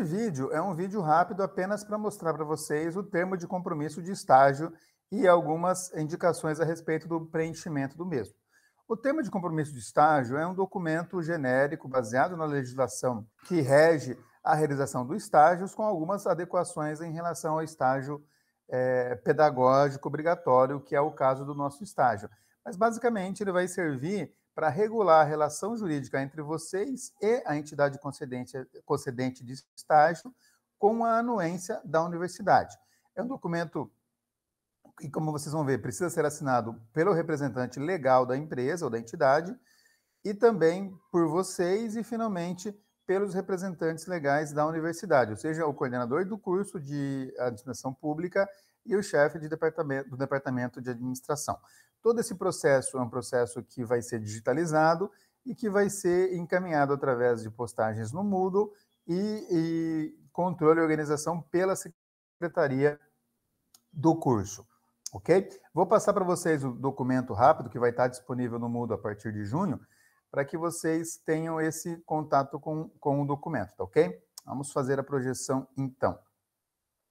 Este vídeo é um vídeo rápido apenas para mostrar para vocês o termo de compromisso de estágio e algumas indicações a respeito do preenchimento do mesmo. O termo de compromisso de estágio é um documento genérico baseado na legislação que rege a realização dos estágios, com algumas adequações em relação ao estágio é, pedagógico obrigatório, que é o caso do nosso estágio. Mas, basicamente, ele vai servir para regular a relação jurídica entre vocês e a entidade concedente, concedente de estágio com a anuência da universidade. É um documento que, como vocês vão ver, precisa ser assinado pelo representante legal da empresa ou da entidade e também por vocês e, finalmente, pelos representantes legais da universidade, ou seja, o coordenador do curso de administração pública e o chefe de departamento, do departamento de administração. Todo esse processo é um processo que vai ser digitalizado e que vai ser encaminhado através de postagens no Moodle e, e controle e organização pela secretaria do curso. Ok? Vou passar para vocês o documento rápido que vai estar disponível no Moodle a partir de junho, para que vocês tenham esse contato com, com o documento, tá ok? Vamos fazer a projeção então.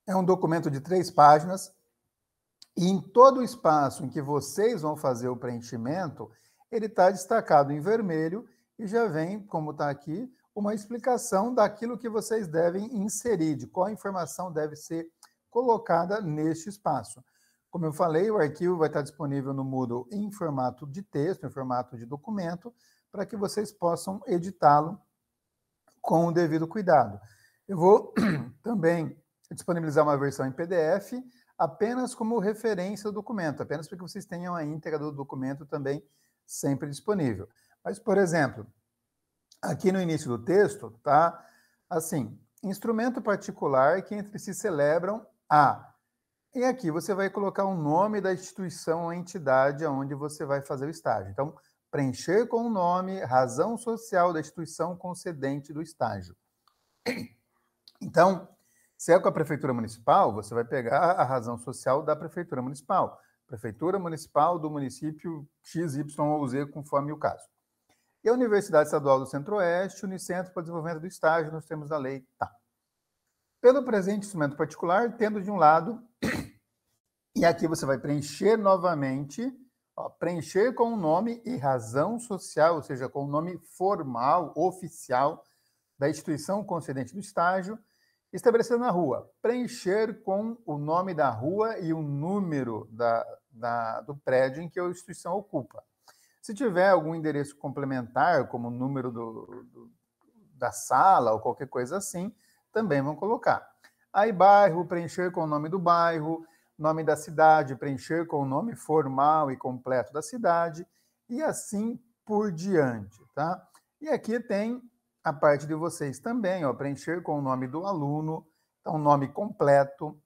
É um documento de três páginas, e em todo o espaço em que vocês vão fazer o preenchimento, ele está destacado em vermelho e já vem, como está aqui, uma explicação daquilo que vocês devem inserir, de qual informação deve ser colocada neste espaço. Como eu falei, o arquivo vai estar disponível no Moodle em formato de texto, em formato de documento, para que vocês possam editá-lo com o devido cuidado. Eu vou também disponibilizar uma versão em PDF apenas como referência ao documento, apenas para que vocês tenham a íntegra do documento também sempre disponível. Mas, por exemplo, aqui no início do texto, tá assim, instrumento particular que entre si celebram a. E aqui você vai colocar o nome da instituição ou entidade aonde você vai fazer o estágio. Então, preencher com o nome, razão social da instituição concedente do estágio. Então, se é com a prefeitura municipal, você vai pegar a razão social da prefeitura municipal. Prefeitura municipal do município XY ou Z, conforme o caso. E a Universidade Estadual do Centro-Oeste, Unicentro para o Desenvolvimento do Estágio, nos termos da lei, tá. Pelo presente instrumento particular, tendo de um lado, e aqui você vai preencher novamente, ó, preencher com o nome e razão social, ou seja, com o nome formal, oficial, da instituição concedente do estágio, Estabelecer na rua, preencher com o nome da rua e o número da, da, do prédio em que a instituição ocupa. Se tiver algum endereço complementar, como o número do, do, da sala ou qualquer coisa assim, também vão colocar. Aí, bairro, preencher com o nome do bairro, nome da cidade, preencher com o nome formal e completo da cidade, e assim por diante, tá? E aqui tem a parte de vocês também, ó, preencher com o nome do aluno, então nome completo,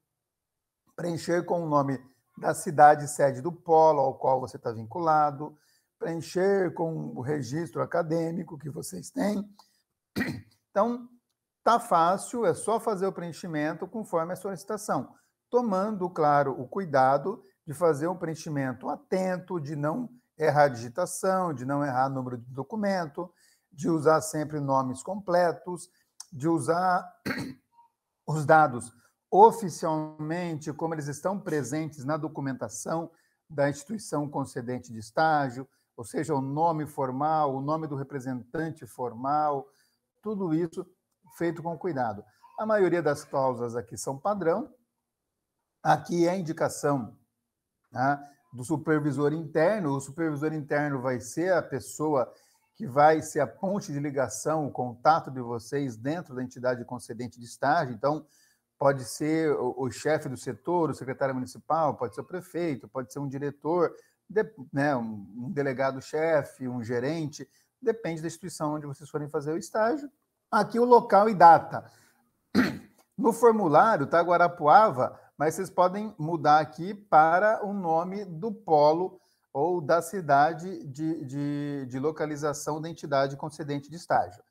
preencher com o nome da cidade sede do polo ao qual você está vinculado, preencher com o registro acadêmico que vocês têm. Então, tá fácil, é só fazer o preenchimento conforme a solicitação, tomando, claro, o cuidado de fazer um preenchimento atento, de não errar a digitação, de não errar o número de documento, de usar sempre nomes completos, de usar os dados oficialmente, como eles estão presentes na documentação da instituição concedente de estágio, ou seja, o nome formal, o nome do representante formal, tudo isso feito com cuidado. A maioria das cláusulas aqui são padrão. Aqui é indicação né, do supervisor interno. O supervisor interno vai ser a pessoa que vai ser a ponte de ligação, o contato de vocês dentro da entidade concedente de estágio. Então, pode ser o, o chefe do setor, o secretário municipal, pode ser o prefeito, pode ser um diretor, de, né, um, um delegado-chefe, um gerente, depende da instituição onde vocês forem fazer o estágio. Aqui o local e data. No formulário está Guarapuava, mas vocês podem mudar aqui para o nome do polo ou da cidade de, de, de localização da entidade concedente de estágio.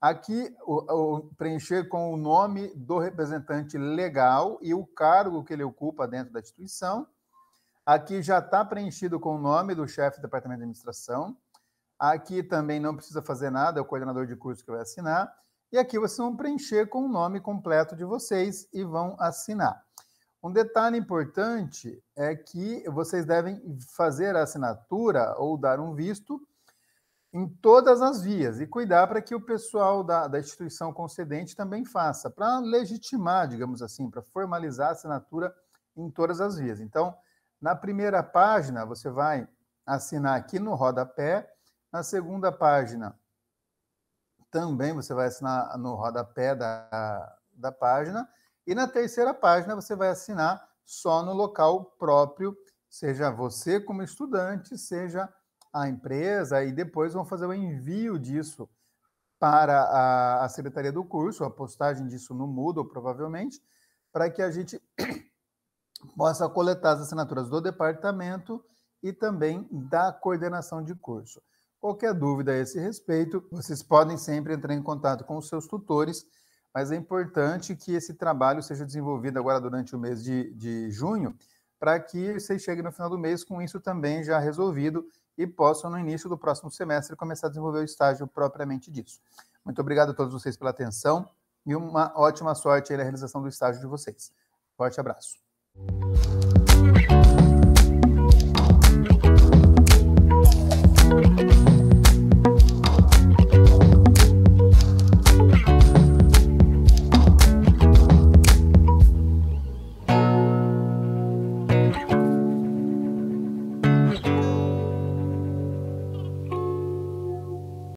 Aqui, o, o, preencher com o nome do representante legal e o cargo que ele ocupa dentro da instituição. Aqui já está preenchido com o nome do chefe do departamento de administração. Aqui também não precisa fazer nada, é o coordenador de curso que vai assinar. E aqui vocês vão preencher com o nome completo de vocês e vão assinar. Um detalhe importante é que vocês devem fazer a assinatura ou dar um visto em todas as vias e cuidar para que o pessoal da, da instituição concedente também faça, para legitimar, digamos assim, para formalizar a assinatura em todas as vias. Então, na primeira página, você vai assinar aqui no rodapé, na segunda página, também você vai assinar no rodapé da, da página e na terceira página você vai assinar só no local próprio, seja você como estudante, seja a empresa, e depois vão fazer o envio disso para a, a secretaria do curso, a postagem disso no Moodle, provavelmente, para que a gente possa coletar as assinaturas do departamento e também da coordenação de curso. Qualquer dúvida a esse respeito, vocês podem sempre entrar em contato com os seus tutores mas é importante que esse trabalho seja desenvolvido agora durante o mês de, de junho, para que vocês cheguem no final do mês com isso também já resolvido e possam, no início do próximo semestre, começar a desenvolver o estágio propriamente disso. Muito obrigado a todos vocês pela atenção e uma ótima sorte na realização do estágio de vocês. Forte abraço.